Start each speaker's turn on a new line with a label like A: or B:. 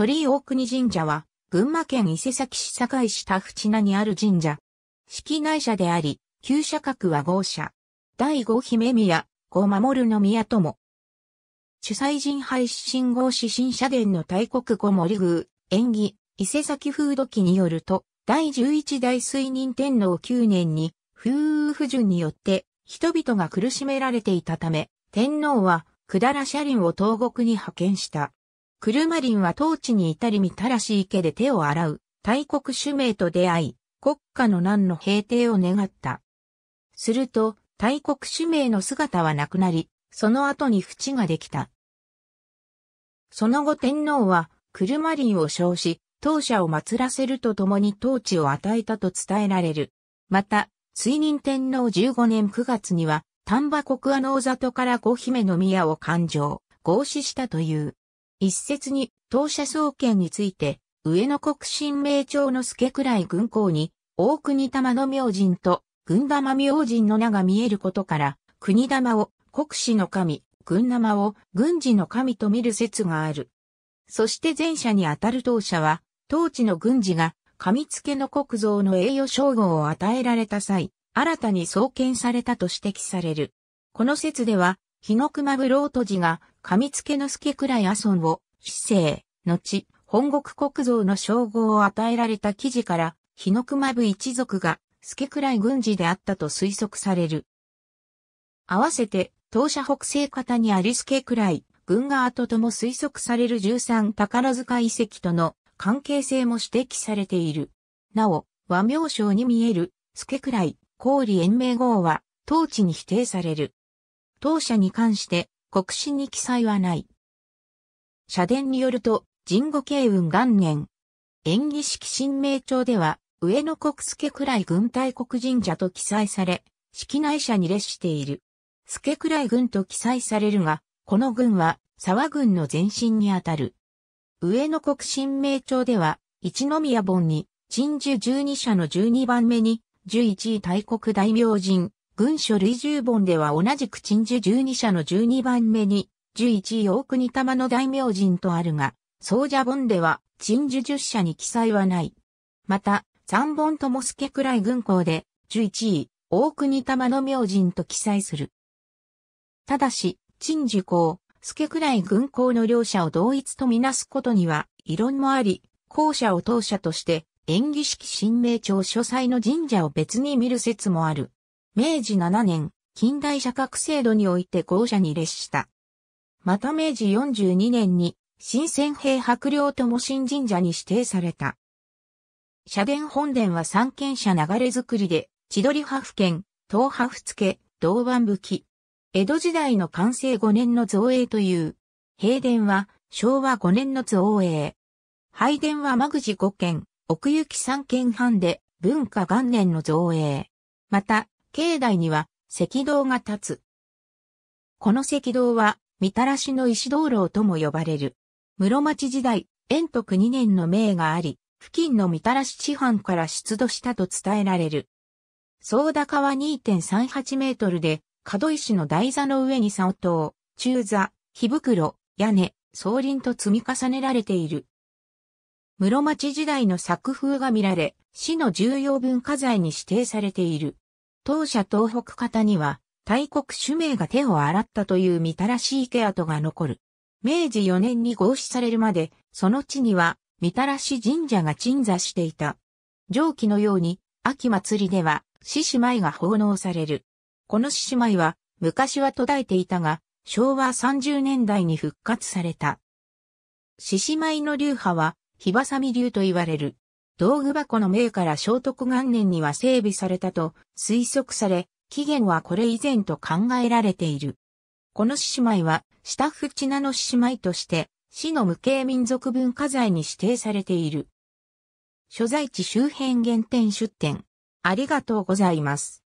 A: 鳥居大国神社は、群馬県伊勢崎市堺市田淵名にある神社。式内社であり、旧社格は豪社。第五姫宮、五守の宮友。主催人廃信号指針社殿の大国五森宮、縁起、伊勢崎風土記によると、第十一代水任天皇9年に、風雨不順によって、人々が苦しめられていたため、天皇は、百済車輪を東国に派遣した。クルマリンは当地に至りみたらし池で手を洗う、大国主名と出会い、国家の難の平定を願った。すると、大国主名の姿はなくなり、その後に淵ができた。その後天皇は、クルマリンを称し、当社を祀らせるとともに統治を与えたと伝えられる。また、水任天皇15年9月には、丹波国阿能里から五姫の宮を勘定、合祀したという。一説に当社創建について、上野国新名朝の助くらい軍港に、大国玉の明神と軍玉明神の名が見えることから、国玉を国史の神、軍玉を軍事の神と見る説がある。そして前者にあたる当社は、当地の軍事が、神付けの国像の栄誉称号を与えられた際、新たに創建されたと指摘される。この説では、日の熊ブロート寺が、上付之助倉屋村を、非正、後、本国国造の称号を与えられた記事から、日の熊部一族が、助倉井軍事であったと推測される。合わせて、当社北西方にありくらい、軍側ととも推測される13宝塚遺跡との関係性も指摘されている。なお、和名称に見える、助倉井、氷延命号は、当地に否定される。当社に関して国史に記載はない。社伝によると、神語慶雲元年、演技式神明帳では、上野国助くらい軍大国神社と記載され、式内社に列している。助くらい軍と記載されるが、この軍は沢軍の前身にあたる。上野国神明帳では、一宮本に、鎮守十二社の十二番目に、十一位大国大明神、軍書類10本では同じく鎮守12社の12番目に、11位大国玉の大名人とあるが、総者本では鎮守10社に記載はない。また、三本とも助くらい軍校で、11位、大国玉の名人と記載する。ただし、鎮守校、助くらい軍校の両者を同一とみなすことには、異論もあり、後者を当社として、演技式新名朝書斎の神社を別に見る説もある。明治7年、近代社格制度において校舎に列した。また明治42年に、新鮮兵白領とも新神社に指定された。社殿本殿は三軒社流れ作りで、千鳥派府県、東派府付、銅板武器。江戸時代の完成5年の造営という。平殿は昭和5年の造営。拝殿は間口5軒、奥行き3軒半で文化元年の造営。また、境内には赤道が立つ。この赤道は、みたらしの石道路とも呼ばれる。室町時代、円徳2年の命があり、付近のみたらし地藩から出土したと伝えられる。総高は2.38メートルで、角石の台座の上に竿灯、中座、火袋、屋根、総輪と積み重ねられている。室町時代の作風が見られ、市の重要文化財に指定されている。当社東北方には、大国主名が手を洗ったというみたらしい家跡が残る。明治4年に合祀されるまで、その地には、みたらし神社が鎮座していた。上記のように、秋祭りでは、獅子舞が奉納される。この獅子舞は、昔は途絶えていたが、昭和30年代に復活された。獅子舞の流派は、ひばさみ流と言われる。道具箱の銘から聖徳元年には整備されたと推測され、起源はこれ以前と考えられている。この獅子舞は、下淵名の獅子舞として、市の無形民族文化財に指定されている。所在地周辺原点出店。ありがとうございます。